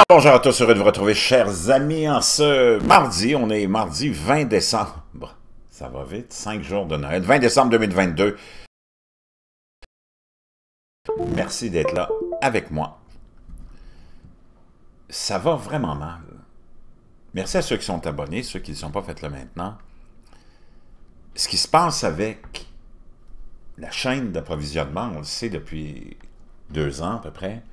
Ah, bonjour à tous, heureux de vous retrouver chers amis en ce mardi, on est mardi 20 décembre, ça va vite, 5 jours de Noël, 20 décembre 2022. Merci d'être là avec moi. Ça va vraiment mal. Merci à ceux qui sont abonnés, ceux qui ne sont pas faits là maintenant. Ce qui se passe avec la chaîne d'approvisionnement, on le sait depuis deux ans à peu près,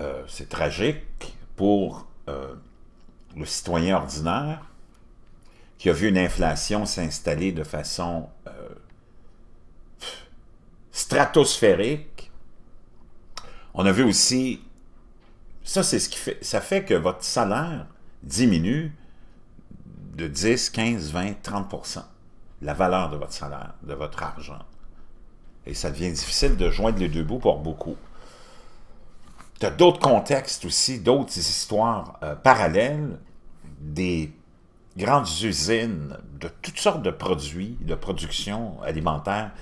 euh, c'est tragique pour euh, le citoyen ordinaire qui a vu une inflation s'installer de façon euh, stratosphérique. On a vu aussi, ça c'est ce qui fait, ça fait que votre salaire diminue de 10, 15, 20, 30 la valeur de votre salaire, de votre argent. Et ça devient difficile de joindre les deux bouts pour beaucoup y a d'autres contextes aussi, d'autres histoires euh, parallèles, des grandes usines de toutes sortes de produits, de production alimentaire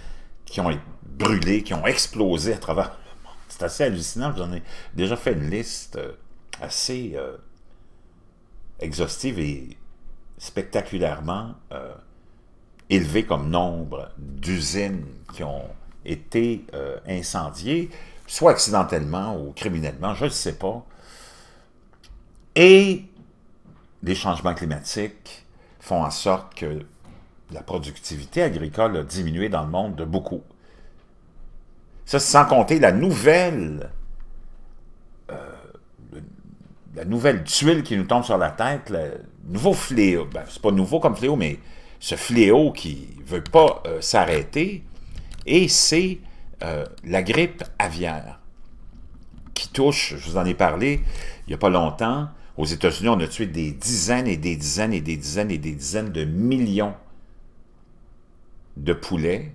qui ont été brûlées, qui ont explosé à travers C'est assez hallucinant, j'en ai déjà fait une liste euh, assez euh, exhaustive et spectaculairement élevée comme nombre d'usines qui ont été incendiées soit accidentellement ou criminellement, je ne sais pas. Et les changements climatiques font en sorte que la productivité agricole a diminué dans le monde de beaucoup. Ça, sans compter la nouvelle, euh, la nouvelle tuile qui nous tombe sur la tête, le nouveau fléau. Ce ben, c'est pas nouveau comme fléau, mais ce fléau qui ne veut pas euh, s'arrêter, et c'est euh, la grippe aviaire qui touche, je vous en ai parlé il n'y a pas longtemps, aux États-Unis, on a tué des dizaines et des dizaines et des dizaines et des dizaines de millions de poulets.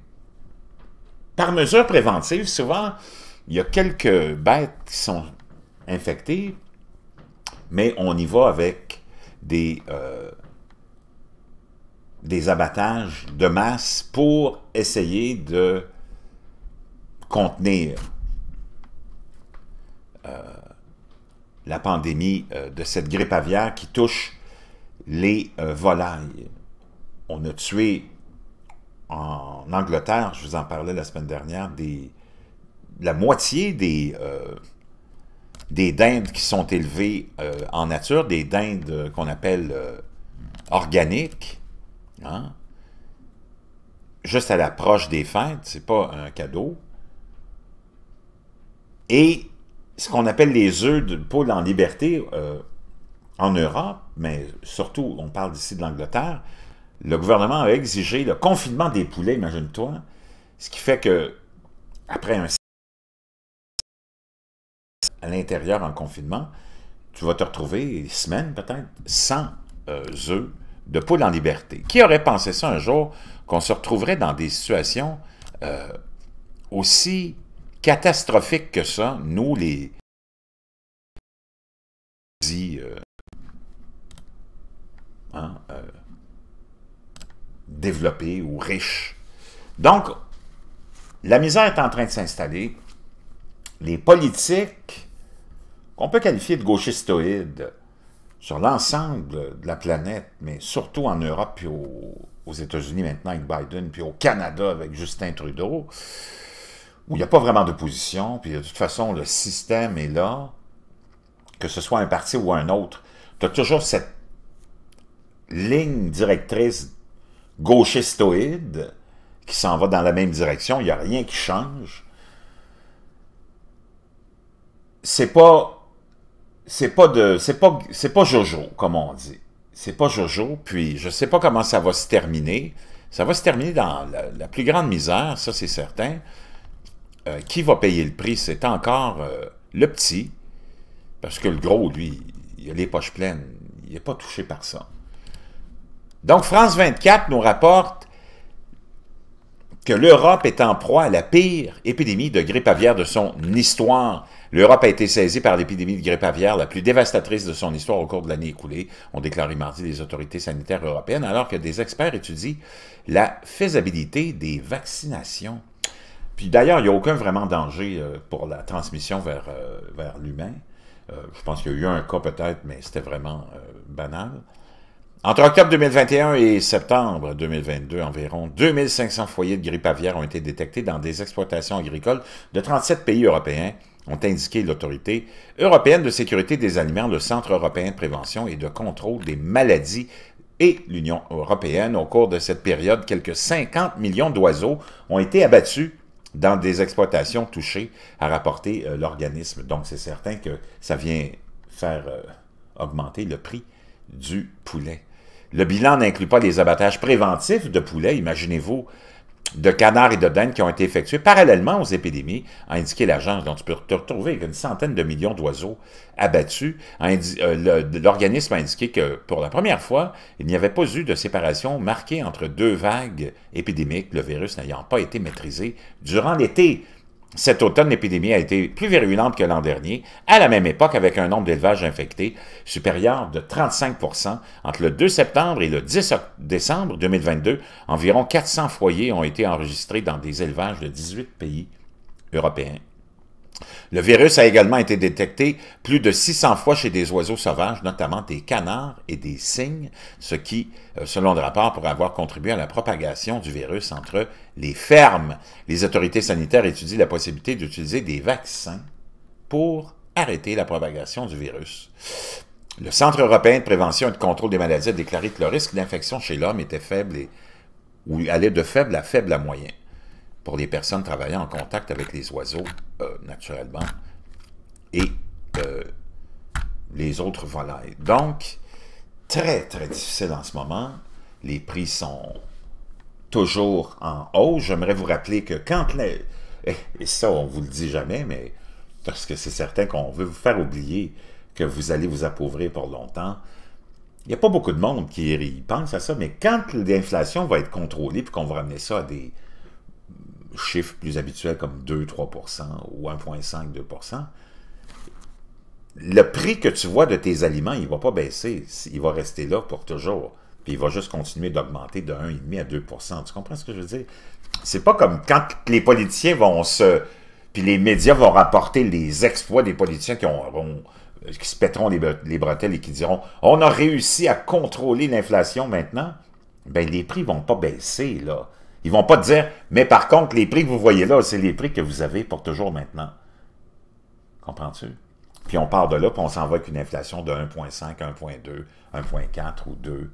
Par mesure préventive, souvent, il y a quelques bêtes qui sont infectées, mais on y va avec des, euh, des abattages de masse pour essayer de contenir euh, la pandémie euh, de cette grippe aviaire qui touche les euh, volailles. On a tué en Angleterre, je vous en parlais la semaine dernière, des, la moitié des, des dindes qui sont élevées en nature, des dindes qu'on appelle organiques, hein. juste à l'approche des fêtes, c'est pas un cadeau, et ce qu'on appelle les œufs de poule en liberté euh, en Europe, mais surtout, on parle d'ici de l'Angleterre, le gouvernement a exigé le confinement des poulets, imagine-toi, ce qui fait que, après un à l'intérieur en confinement, tu vas te retrouver des semaines peut-être sans euh, œufs de poule en liberté. Qui aurait pensé ça un jour qu'on se retrouverait dans des situations euh, aussi catastrophique que ça, nous, les... Euh, hein, euh, développés ou riches. Donc, la misère est en train de s'installer. Les politiques, qu'on peut qualifier de gauchistoïdes, sur l'ensemble de la planète, mais surtout en Europe, puis aux États-Unis maintenant avec Biden, puis au Canada avec Justin Trudeau, où il n'y a pas vraiment d'opposition, puis de toute façon, le système est là, que ce soit un parti ou un autre, tu as toujours cette ligne directrice gauchistoïde qui s'en va dans la même direction, il n'y a rien qui change. C'est pas c'est pas de c'est pas c'est pas jojo comme on dit. C'est pas jojo, puis je sais pas comment ça va se terminer. Ça va se terminer dans la plus grande misère, ça c'est certain. Euh, qui va payer le prix? C'est encore euh, le petit, parce que le gros, lui, il a les poches pleines. Il n'est pas touché par ça. Donc, France 24 nous rapporte que l'Europe est en proie à la pire épidémie de grippe aviaire de son histoire. L'Europe a été saisie par l'épidémie de grippe aviaire la plus dévastatrice de son histoire au cours de l'année écoulée, ont déclaré mardi les autorités sanitaires européennes, alors que des experts étudient la faisabilité des vaccinations d'ailleurs, il n'y a aucun vraiment danger euh, pour la transmission vers, euh, l'humain. Euh, je pense qu'il y a eu un cas peut-être, mais c'était vraiment banal. Entre octobre 2021 et septembre 2022, environ 2500 foyers de grippe aviaire ont été détectés dans des exploitations agricoles de 37 pays européens, ont indiqué l'Autorité européenne de sécurité des aliments, le Centre européen de prévention et de contrôle des maladies et l'Union européenne. Au cours de cette période, quelques 50 millions d'oiseaux ont été abattus dans des exploitations touchées à rapporter euh, l'organisme. Donc, c'est certain que ça vient faire euh, augmenter le prix du poulet. Le bilan n'inclut pas les abattages préventifs de poulet. Imaginez-vous de canards et de dindes qui ont été effectués parallèlement aux épidémies, a indiqué l'agence. dont tu peux te retrouver avec une centaine de millions d'oiseaux abattus. Euh, l'organisme a indiqué que pour la première fois, il n'y avait pas eu de séparation marquée entre deux vagues épidémiques, le virus n'ayant pas été maîtrisé durant l'été. Cet automne, l'épidémie a été plus virulente que l'an dernier, à la même époque avec un nombre d'élevages infectés supérieur de 35 Entre le 2 septembre et le 10 décembre 2022, environ 400 foyers ont été enregistrés dans des élevages de 18 pays européens le virus a également été détecté plus de 600 fois chez des oiseaux sauvages, notamment des canards et des cygnes, ce qui, euh, selon le rapport, pourrait avoir contribué à la propagation du virus entre les fermes. Les autorités sanitaires étudient la possibilité d'utiliser des vaccins pour arrêter la propagation du virus. Le Centre européen de prévention et de contrôle des maladies a déclaré que le risque d'infection chez l'homme était faible et, ou allait de faible à faible à moyen pour les personnes travaillant en contact avec les oiseaux, euh, naturellement, et euh, les autres volailles. Donc, très, très difficile en ce moment. Les prix sont toujours en hausse. J'aimerais vous rappeler que quand les... Et ça, on vous le dit jamais, mais parce que c'est certain qu'on veut vous faire oublier que vous allez vous appauvrir pour longtemps. Il n'y a pas beaucoup de monde qui pense à ça, mais quand l'inflation va être contrôlée puis qu'on va ramener ça à des chiffres plus habituels comme 2-3% ou 1,5-2%, le prix que tu vois de tes aliments, il ne va pas baisser. Il va rester là pour toujours. Puis il va juste continuer d'augmenter de 1,5 à 2 Tu comprends ce que je veux dire? C'est pas comme quand les politiciens vont se... Puis les médias vont rapporter les exploits des politiciens qui, qui se péteront les, les bretelles et qui diront « On a réussi à contrôler l'inflation maintenant. » Ben les prix ne vont pas baisser, là. Ils ne vont pas te dire, mais par contre, les prix que vous voyez là, c'est les prix que vous avez pour toujours maintenant. Comprends-tu? Puis on part de là, puis on s'en va avec une inflation de 1,5, 1,2, 1,4 ou 2.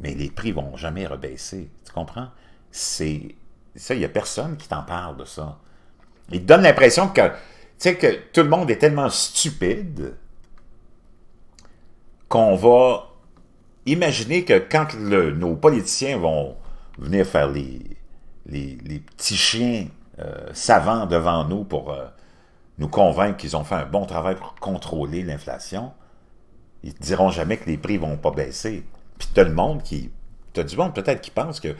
Mais les prix ne vont jamais rebaisser. Tu comprends? C'est ça, il n'y a personne qui t'en parle de ça. Il te donne l'impression que, que tout le monde est tellement stupide qu'on va imaginer que quand nos politiciens vont venir faire les, petits chiens euh, savants devant nous pour euh, nous convaincre qu'ils ont fait un bon travail pour contrôler l'inflation, ils ne diront jamais que les prix ne vont pas baisser. Puis tu as le monde qui... du monde peut-être qui pense que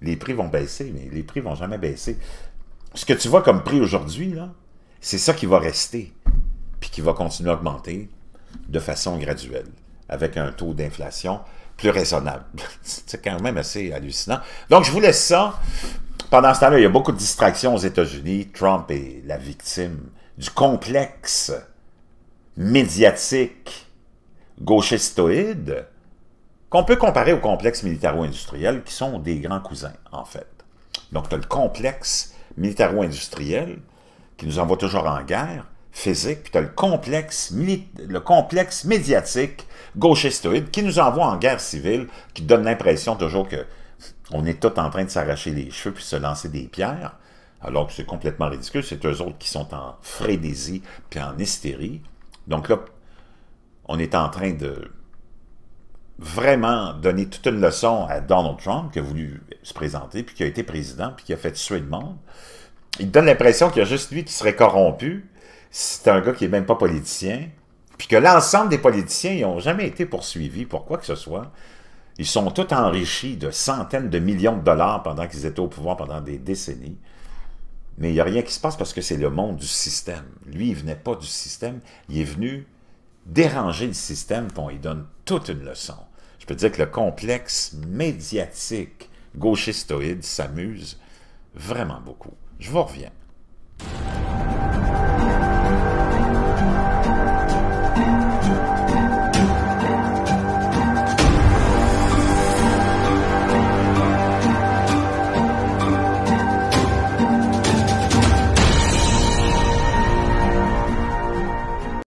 les prix vont baisser, mais les prix vont jamais baisser. Ce que tu vois comme prix aujourd'hui, c'est ça qui va rester, puis qui va continuer à augmenter de façon graduelle, avec un taux d'inflation plus raisonnable. c'est quand même assez hallucinant. Donc, je vous laisse ça. Pendant ce temps-là, il y a beaucoup de distractions aux États-Unis. Trump est la victime du complexe médiatique gauchistoïde qu'on peut comparer au complexe militaro-industriel, qui sont des grands cousins, en fait. Donc, tu as le complexe militaro-industriel qui nous envoie toujours en guerre, physique, puis tu as le complexe, le complexe médiatique gauchistoïde qui nous envoie en guerre civile, qui donne l'impression toujours que on est tous en train de s'arracher les cheveux puis se lancer des pierres, alors que c'est complètement ridicule. C'est eux autres qui sont en frénésie puis en hystérie. Donc là, on est en train de vraiment donner toute une leçon à Donald Trump qui a voulu se présenter, puis qui a été président, puis qui a fait tuer le monde. Il donne l'impression qu'il y a juste lui qui serait corrompu, c'est un gars qui n'est même pas politicien, puis que l'ensemble des politiciens, ils n'ont jamais été poursuivis pour quoi que ce soit. Ils sont tous enrichis de centaines de millions de dollars pendant qu'ils étaient au pouvoir pendant des décennies. Mais il n'y a rien qui se passe parce que c'est le monde du système. Lui, il ne venait pas du système, il est venu déranger le système, puis il donne toute une leçon. Je peux dire que le complexe médiatique gauchistoïde s'amuse vraiment beaucoup. Je vous reviens.